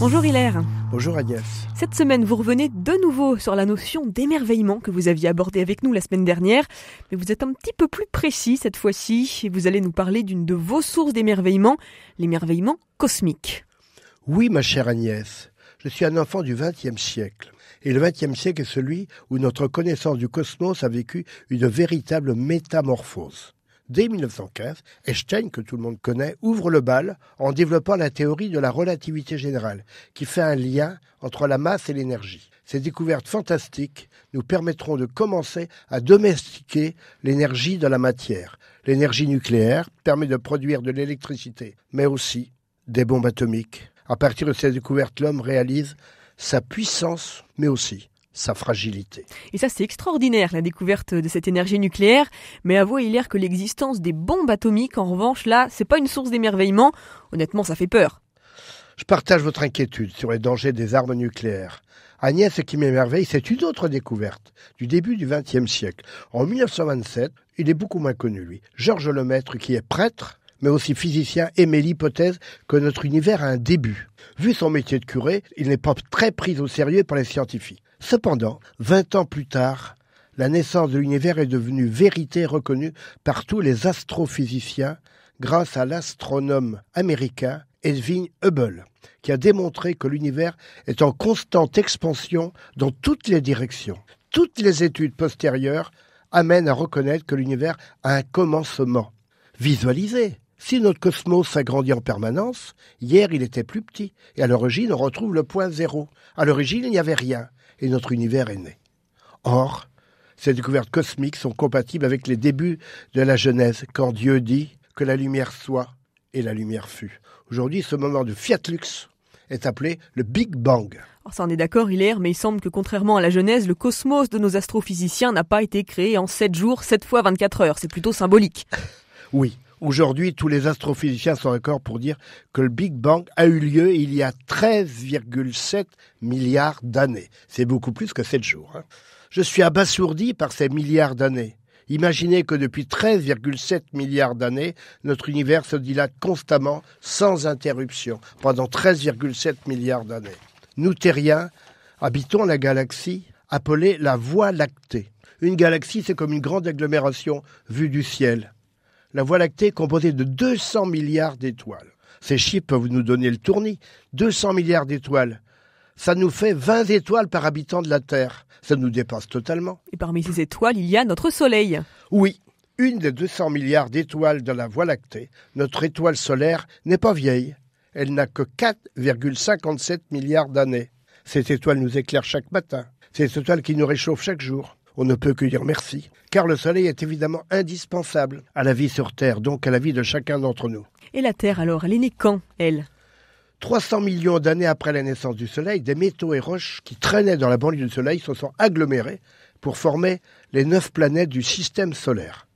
Bonjour Hilaire. Bonjour Agnès. Cette semaine, vous revenez de nouveau sur la notion d'émerveillement que vous aviez abordée avec nous la semaine dernière, mais vous êtes un petit peu plus précis cette fois-ci et vous allez nous parler d'une de vos sources d'émerveillement, l'émerveillement cosmique. Oui, ma chère Agnès, je suis un enfant du XXe siècle. Et le XXe siècle est celui où notre connaissance du cosmos a vécu une véritable métamorphose. Dès 1915, Einstein, que tout le monde connaît, ouvre le bal en développant la théorie de la relativité générale, qui fait un lien entre la masse et l'énergie. Ces découvertes fantastiques nous permettront de commencer à domestiquer l'énergie de la matière. L'énergie nucléaire permet de produire de l'électricité, mais aussi des bombes atomiques. À partir de ces découvertes, l'homme réalise sa puissance, mais aussi sa fragilité. Et ça, c'est extraordinaire, la découverte de cette énergie nucléaire. Mais avouez, a que l'existence des bombes atomiques, en revanche, là, c'est pas une source d'émerveillement. Honnêtement, ça fait peur. Je partage votre inquiétude sur les dangers des armes nucléaires. Agnès, ce qui m'émerveille, c'est une autre découverte du début du XXe siècle. En 1927, il est beaucoup moins connu, lui. Georges Lemaître, qui est prêtre, mais aussi physicien, émet l'hypothèse que notre univers a un début. Vu son métier de curé, il n'est pas très pris au sérieux par les scientifiques. Cependant, 20 ans plus tard, la naissance de l'univers est devenue vérité reconnue par tous les astrophysiciens grâce à l'astronome américain Edwin Hubble, qui a démontré que l'univers est en constante expansion dans toutes les directions. Toutes les études postérieures amènent à reconnaître que l'univers a un commencement. Visualisez si notre cosmos s'agrandit en permanence, hier il était plus petit, et à l'origine on retrouve le point zéro. À l'origine il n'y avait rien, et notre univers est né. Or, ces découvertes cosmiques sont compatibles avec les débuts de la Genèse, quand Dieu dit que la lumière soit, et la lumière fut. Aujourd'hui, ce moment de Fiat Lux est appelé le Big Bang. Alors ça, est d'accord, Hilaire, mais il semble que contrairement à la Genèse, le cosmos de nos astrophysiciens n'a pas été créé en 7 jours, 7 fois 24 heures. C'est plutôt symbolique. Oui, Aujourd'hui, tous les astrophysiciens sont d'accord pour dire que le Big Bang a eu lieu il y a 13,7 milliards d'années. C'est beaucoup plus que 7 jours. Hein. Je suis abasourdi par ces milliards d'années. Imaginez que depuis 13,7 milliards d'années, notre univers se dilate constamment, sans interruption, pendant 13,7 milliards d'années. Nous, terriens, habitons la galaxie appelée la Voie lactée. Une galaxie, c'est comme une grande agglomération vue du ciel. La Voie lactée est composée de 200 milliards d'étoiles. Ces chiffres peuvent nous donner le tournis. 200 milliards d'étoiles. Ça nous fait 20 étoiles par habitant de la Terre. Ça nous dépasse totalement. Et parmi ces étoiles, il y a notre Soleil. Oui, une des 200 milliards d'étoiles de la Voie lactée, notre étoile solaire, n'est pas vieille. Elle n'a que 4,57 milliards d'années. Cette étoile nous éclaire chaque matin. C'est cette étoile qui nous réchauffe chaque jour. On ne peut que dire merci, car le Soleil est évidemment indispensable à la vie sur Terre, donc à la vie de chacun d'entre nous. Et la Terre alors, elle est née quand, elle 300 millions d'années après la naissance du Soleil, des métaux et roches qui traînaient dans la banlieue du Soleil se sont agglomérés pour former les neuf planètes du système solaire.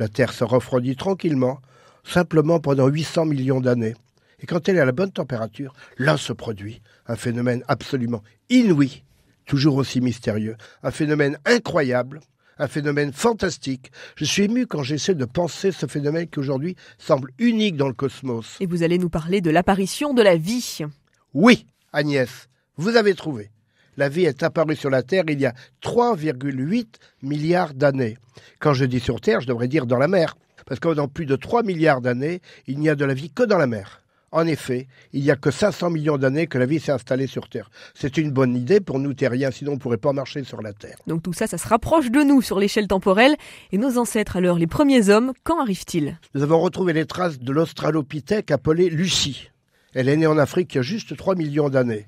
La Terre se refroidit tranquillement, simplement pendant 800 millions d'années. Et quand elle est à la bonne température, là se produit un phénomène absolument inouï toujours aussi mystérieux. Un phénomène incroyable, un phénomène fantastique. Je suis ému quand j'essaie de penser ce phénomène qui aujourd'hui semble unique dans le cosmos. Et vous allez nous parler de l'apparition de la vie. Oui, Agnès, vous avez trouvé. La vie est apparue sur la Terre il y a 3,8 milliards d'années. Quand je dis sur Terre, je devrais dire dans la mer. Parce que dans plus de 3 milliards d'années, il n'y a de la vie que dans la mer. En effet, il n'y a que 500 millions d'années que la vie s'est installée sur Terre. C'est une bonne idée pour nous terriens, sinon on ne pourrait pas marcher sur la Terre. Donc tout ça, ça se rapproche de nous sur l'échelle temporelle. Et nos ancêtres, alors les premiers hommes, quand arrivent-ils Nous avons retrouvé les traces de l'Australopithèque appelée Lucie. Elle est née en Afrique il y a juste 3 millions d'années.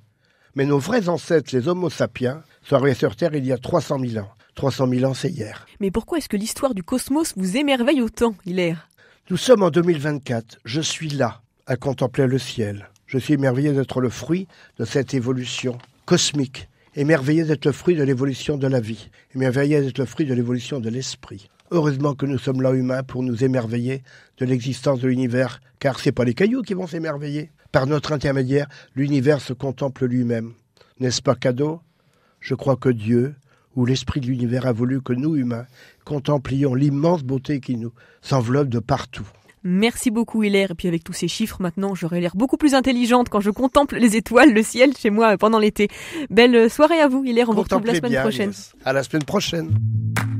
Mais nos vrais ancêtres, les Homo sapiens, sont arrivés sur Terre il y a 300 000 ans. 300 000 ans, c'est hier. Mais pourquoi est-ce que l'histoire du cosmos vous émerveille autant, Hilaire Nous sommes en 2024. Je suis là à contempler le ciel. Je suis émerveillé d'être le fruit de cette évolution cosmique, émerveillé d'être le fruit de l'évolution de la vie, émerveillé d'être le fruit de l'évolution de l'esprit. Heureusement que nous sommes là humains pour nous émerveiller de l'existence de l'univers, car ce n'est pas les cailloux qui vont s'émerveiller. Par notre intermédiaire, l'univers se contemple lui-même. N'est-ce pas cadeau Je crois que Dieu, ou l'esprit de l'univers a voulu que nous, humains, contemplions l'immense beauté qui nous s'enveloppe de partout. Merci beaucoup Hilaire. Et puis avec tous ces chiffres maintenant, j'aurai l'air beaucoup plus intelligente quand je contemple les étoiles, le ciel chez moi pendant l'été. Belle soirée à vous Hilaire. On vous retrouve la semaine prochaine. À la semaine prochaine.